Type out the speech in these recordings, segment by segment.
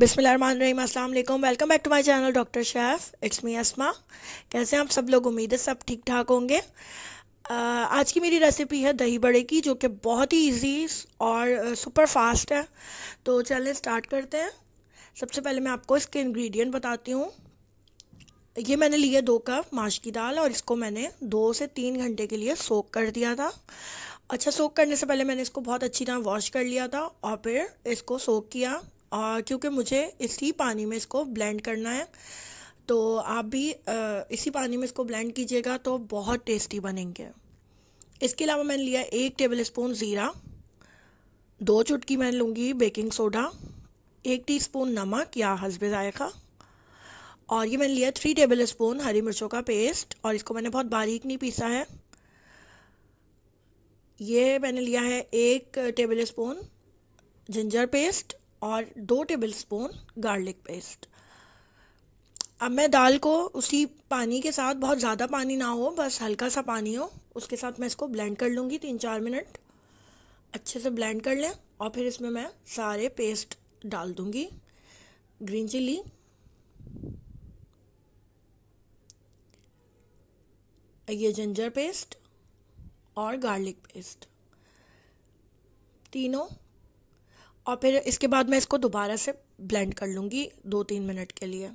बिसमीम अस्सलाम वालेकुम welcome back to my channel doctor chef it's me Asma कैसे हैं आप सब लोग उम्मीद है सब ठीक ठाक होंगे आज की मेरी रेसिपी है दही बड़े की जो कि बहुत ही इजी और सुपर फास्ट है तो चलें स्टार्ट करते हैं सबसे पहले मैं आपको इसके इंग्रेडिएंट बताती हूँ ये मैंने लिए दो कप माश की दाल और इसको मैंने दो से तीन घंटे के लिए सोक कर दिया था अच्छा सोक करने से पहले मैंने इसको बहुत अच्छी तरह वॉश कर लिया था और फिर इसको सोक किया और क्योंकि मुझे इसी पानी में इसको ब्लेंड करना है तो आप भी इसी पानी में इसको ब्लेंड कीजिएगा तो बहुत टेस्टी बनेंगे इसके अलावा मैंने लिया एक टेबल स्पून ज़ीरा दो चुटकी मैं लूँगी बेकिंग सोडा एक टी स्पून नमक या हसबे ज़ायक़ा और ये मैंने लिया थ्री टेबल स्पून हरी मिर्चों का पेस्ट और इसको मैंने बहुत बारीक नहीं पीसा है ये मैंने लिया है एक टेबल स्पून जिंजर पेस्ट और दो टेबल स्पून गार्लिक पेस्ट अब मैं दाल को उसी पानी के साथ बहुत ज़्यादा पानी ना हो बस हल्का सा पानी हो उसके साथ मैं इसको ब्लेंड कर लूँगी तीन चार मिनट अच्छे से ब्लेंड कर लें और फिर इसमें मैं सारे पेस्ट डाल दूँगी ग्रीन चिली ये जिंजर पेस्ट और गार्लिक पेस्ट तीनों और फिर इसके बाद मैं इसको दोबारा से ब्लेंड कर लूँगी दो तीन मिनट के लिए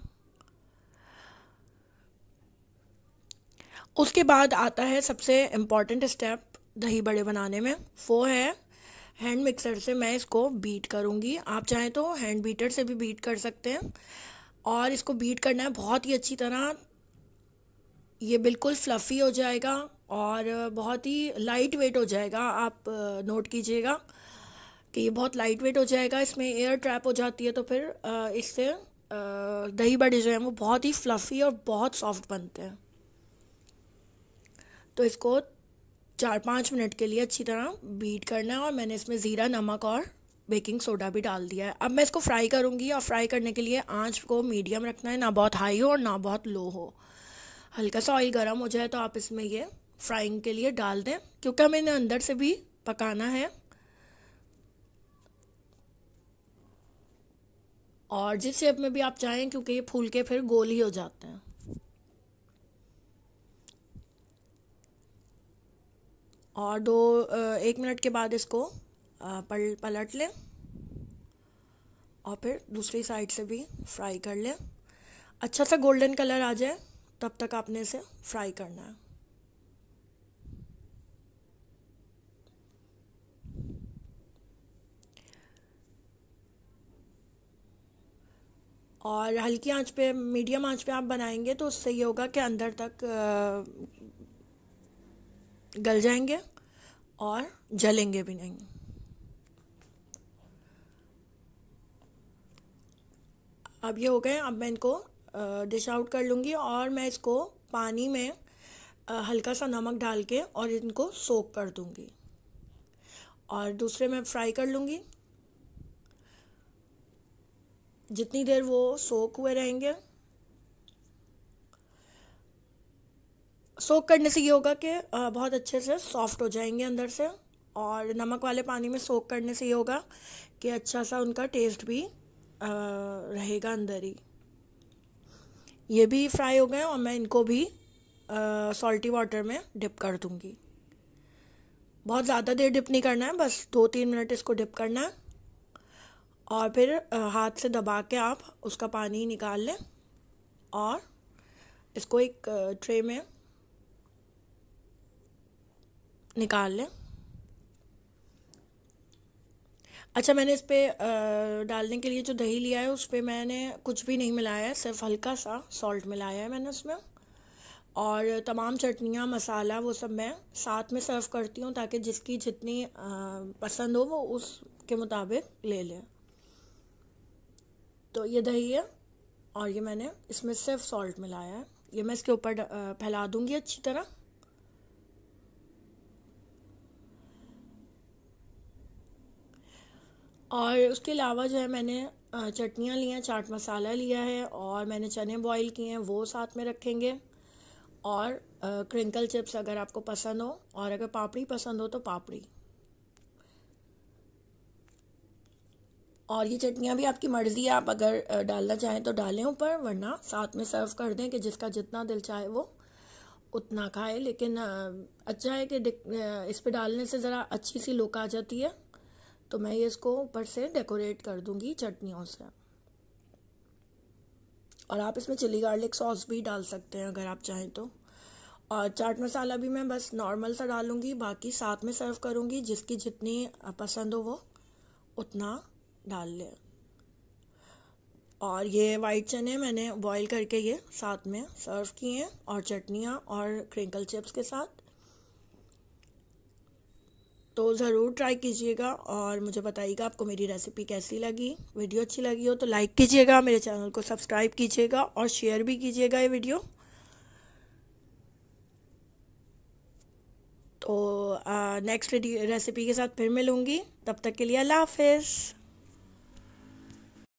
उसके बाद आता है सबसे इम्पॉर्टेंट स्टेप दही बड़े बनाने में वो है हैंड मिक्सर से मैं इसको बीट करूँगी आप चाहें तो हैंड बीटर से भी बीट कर सकते हैं और इसको बीट करना है बहुत ही अच्छी तरह ये बिल्कुल फ्लफ़ी हो जाएगा और बहुत ही लाइट वेट हो जाएगा आप नोट कीजिएगा कि ये बहुत लाइट वेट हो जाएगा इसमें एयर ट्रैप हो जाती है तो फिर इससे दही बड़े जो हैं वो बहुत ही फ्लफ़ी और बहुत सॉफ्ट बनते हैं तो इसको चार पाँच मिनट के लिए अच्छी तरह बीट करना है और मैंने इसमें ज़ीरा नमक और बेकिंग सोडा भी डाल दिया है अब मैं इसको फ्राई करूँगी और फ्राई करने के लिए आँच को मीडियम रखना है ना बहुत हाई हो और ना बहुत लो हो हल्का सा ऑयल गर्म हो जाए तो आप इसमें ये फ्राइंग के लिए डाल दें क्योंकि हमें इन्हें अंदर से भी पकाना है और जिस शेप में भी आप चाहें क्योंकि ये फूल के फिर गोल ही हो जाते हैं और दो एक मिनट के बाद इसको पल पलट लें और फिर दूसरी साइड से भी फ्राई कर लें अच्छा सा गोल्डन कलर आ जाए तब तक आपने इसे फ्राई करना है और हल्की आंच पे मीडियम आंच पे आप बनाएंगे तो उससे ये होगा कि अंदर तक गल जाएंगे और जलेंगे भी नहीं अब ये हो गए अब मैं इनको डिश आउट कर लूँगी और मैं इसको पानी में हल्का सा नमक डाल के और इनको सोक कर दूँगी और दूसरे में फ्राई कर लूँगी जितनी देर वो सोख हुए रहेंगे सोख करने से ये होगा कि बहुत अच्छे से सॉफ्ट हो जाएंगे अंदर से और नमक वाले पानी में सोख करने से ये होगा कि अच्छा सा उनका टेस्ट भी रहेगा अंदर ही ये भी फ्राई हो गए और मैं इनको भी सॉल्टी वाटर में डिप कर दूँगी बहुत ज़्यादा देर डिप नहीं करना है बस दो तीन मिनट इसको डिप करना है और फिर हाथ से दबा के आप उसका पानी निकाल लें और इसको एक ट्रे में निकाल लें अच्छा मैंने इस पर डालने के लिए जो दही लिया है उस पर मैंने कुछ भी नहीं मिलाया है सिर्फ हल्का सा सॉल्ट मिलाया है मैंने उसमें और तमाम चटनियाँ मसाला वो सब मैं साथ में सर्व करती हूँ ताकि जिसकी जितनी पसंद हो वो उसके मुताबिक ले लें तो ये दही है और ये मैंने इसमें सिर्फ सॉल्ट मिलाया है ये मैं इसके ऊपर फैला दूंगी अच्छी तरह और उसके अलावा जो है मैंने चटनियाँ ली हैं चाट मसाला लिया है और मैंने चने बॉईल किए हैं वो साथ में रखेंगे और क्रिंकल चिप्स अगर आपको पसंद हो और अगर पापड़ी पसंद हो तो पापड़ी और ये चटनियाँ भी आपकी मर्ज़ी है आप अगर डालना चाहें तो डालें ऊपर वरना साथ में सर्व कर दें कि जिसका जितना दिल चाहे वो उतना खाए लेकिन अच्छा है कि इस पर डालने से ज़रा अच्छी सी लुक आ जाती है तो मैं ये इसको ऊपर से डेकोरेट कर दूँगी चटनियों से और आप इसमें चिली गार्लिक सॉस भी डाल सकते हैं अगर आप चाहें तो और चाट मसाला भी मैं बस नॉर्मल सा डालूँगी बाकी साथ में सर्व करूँगी जिसकी जितनी पसंद हो वो उतना डाल लें और ये वाइट चने मैंने बॉईल करके ये साथ में सर्व किए हैं और चटनियाँ और क्रिंकल चिप्स के साथ तो ज़रूर ट्राई कीजिएगा और मुझे बताइएगा आपको मेरी रेसिपी कैसी लगी वीडियो अच्छी लगी हो तो लाइक कीजिएगा मेरे चैनल को सब्सक्राइब कीजिएगा और शेयर भी कीजिएगा ये वीडियो तो नेक्स्ट रेसिपी के साथ फिर मिलूँगी तब तक के लिए अल्लाह हाफिज़